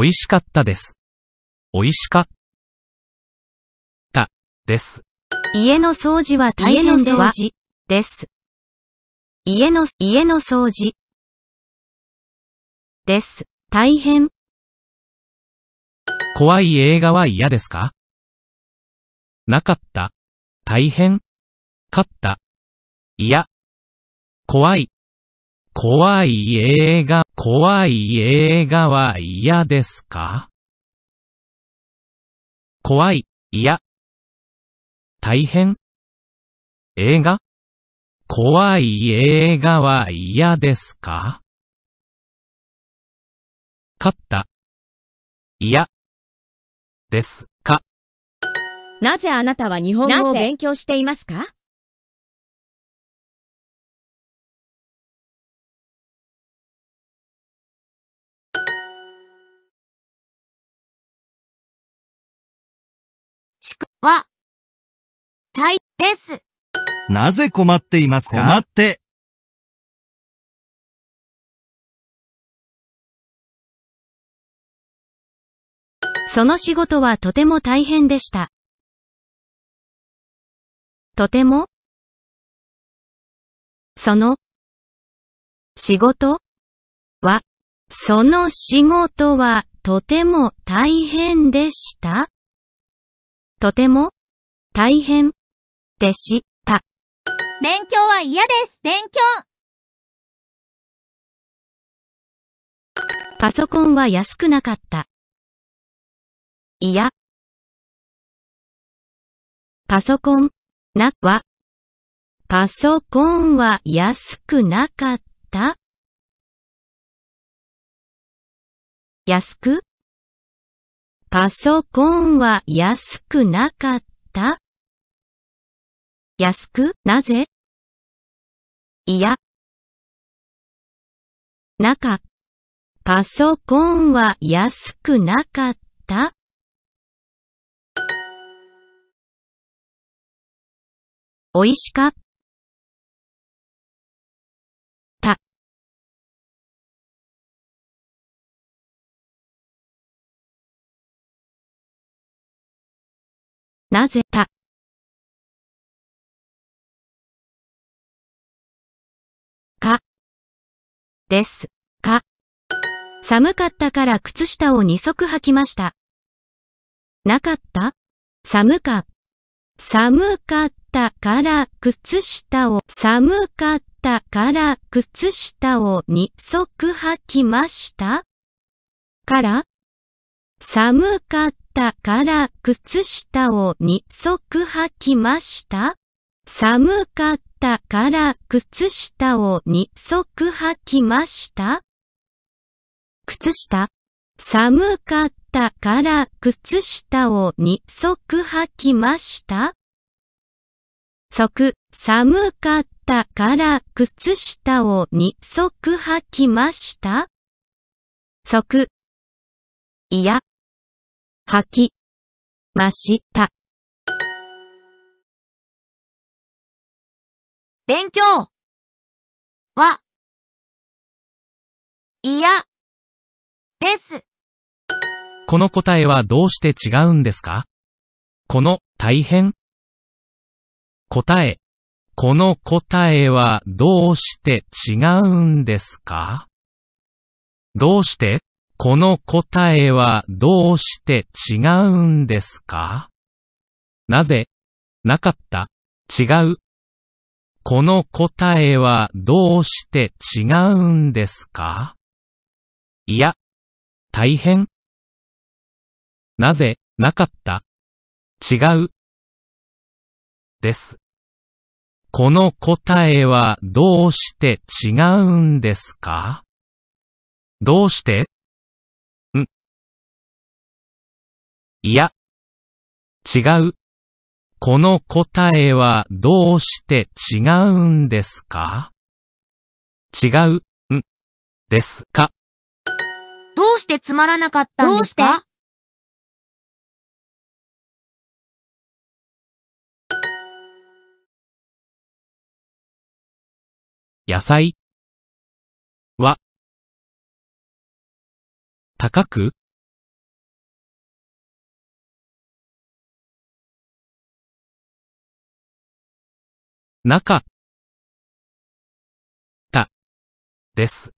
美味しかったです。美味しかった、です。家の掃除は大変でです。家の、家の掃除。です。大変。怖い映画は嫌ですかなかった。大変。かった。いや。怖い。怖い映画、怖い映画は嫌ですか怖い、嫌。大変。映画怖い映画は嫌ですか勝った。嫌。ですか。なぜあなたは日本語を勉強していますかたいです。なぜ困っていますか困って。その仕事はとても大変でした。とてもその仕事は、その仕事はとても大変でしたとても大変でした。勉強は嫌です、勉強パソコンは安くなかった。いや。パソコン、な、は、パソコンは安くなかった安くパソコンは安くなかった安く、なぜいや。なかった。パソコンは安くなかった美味しかった。なぜたですか寒かったから靴下を2足履きました。なかった寒か、寒かったから靴下を、寒かったから靴下を2足履きましたから寒かったから靴下を2足履きました寒かったから靴下を2足履きました靴下寒かったから靴下を2足履きました足、寒かったから靴下を2足履きました足、いや、履き、ました。勉強は、いや、です。この答えはどうして違うんですかこの、大変。答え。この答えはどうして違うんですかどうしてこの答えはどうして違うんですかなぜなかった違うこの答えはどうして違うんですかいや、大変。なぜ、なかった。違う。です。この答えはどうして違うんですかどうしてんいや、違う。この答えはどうして違うんですか違う、ん、ですかどうしてつまらなかったんですかどうして野菜は高くなかった、です。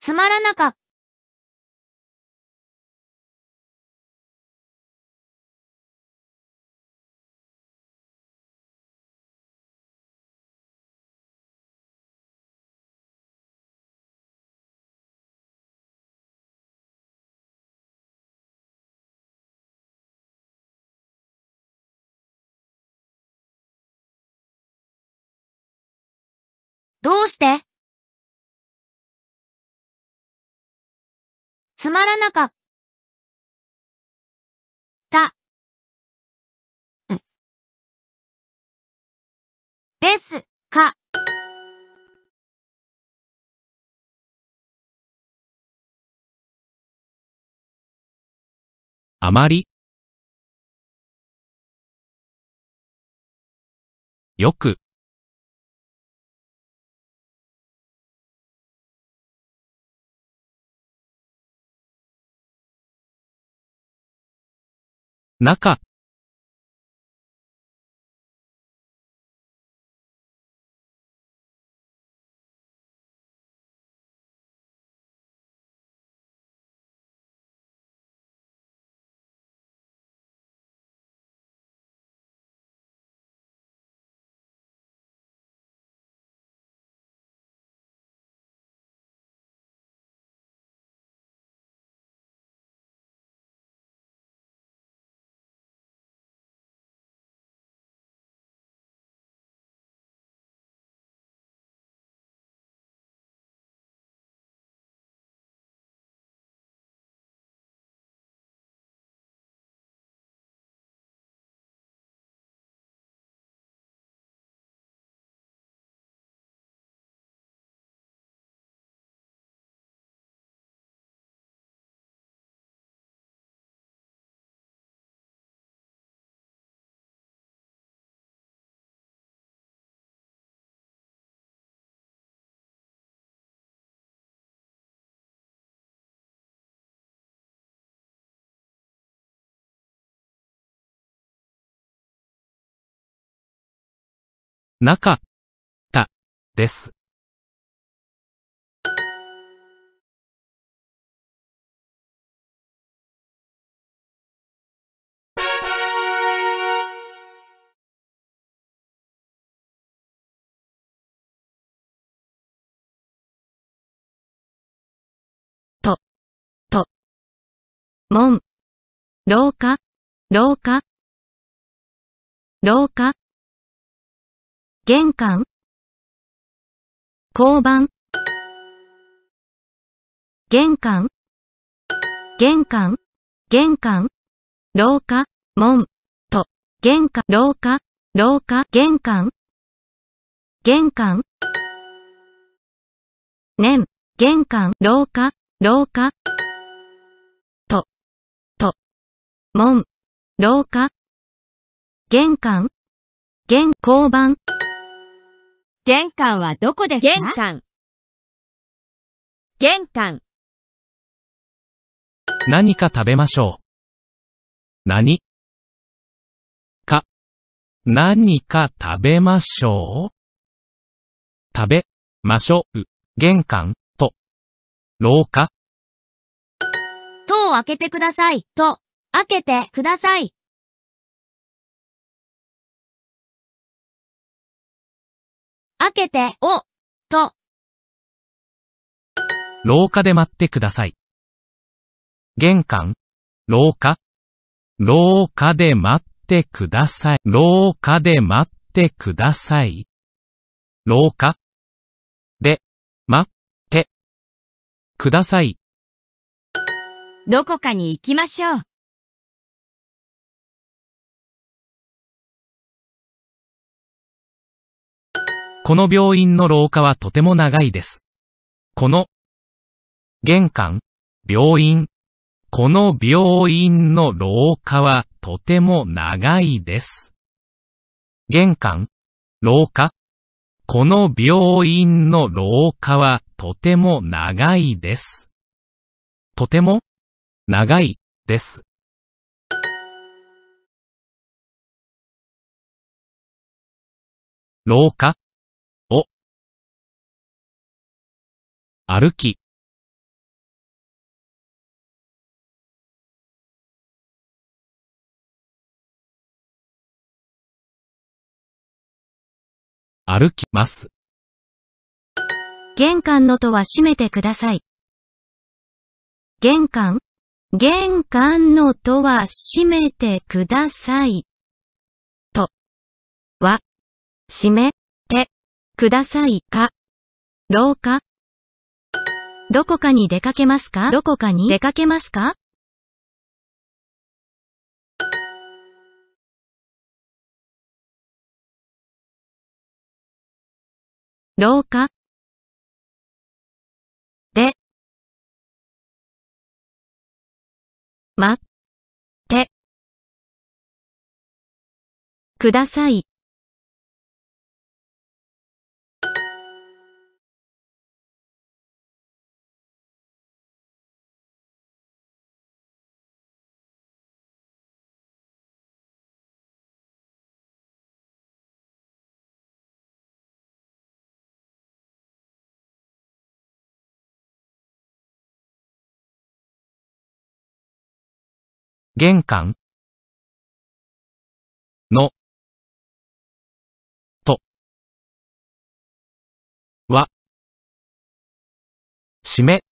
つまらなかった。どうしてつまらなかった。ですか。あまり。よく。なかなかった、です。と、と、門、廊下、廊下、廊下玄関交番玄関玄関玄関廊下門と玄関廊下廊下玄関玄関年玄関廊下廊下とと門廊下玄関玄交番玄関はどこですか玄関。玄関。何か食べましょう。何か。何か食べましょう食べ、ましょう。玄関、と。廊下。戸を開けてください。と、開けてください。開けて、お、と。廊下で待ってください。玄関、廊下、廊下で待ってください。廊下で待ってください。廊下で、待って、ください。どこかに行きましょう。この病院の廊下はとても長いです。この、玄関、病院、この病院の廊下はとても長いです。玄関、廊下、この病院の廊下はとても長いです。とても長いです。廊下歩き。歩きます。玄関の戸は閉めてください。玄関玄関の戸は閉めてください。と、は、閉めてくださいか。廊下どこかに出かけますかどこかに出かけますか廊下でま、てください。玄関のとは閉め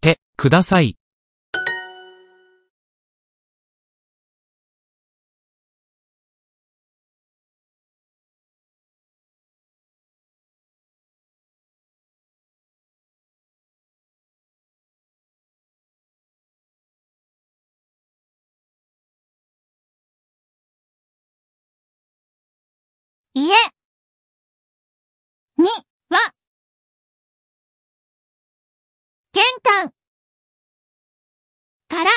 てください。家には玄関から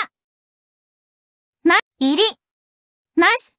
ま、入ります。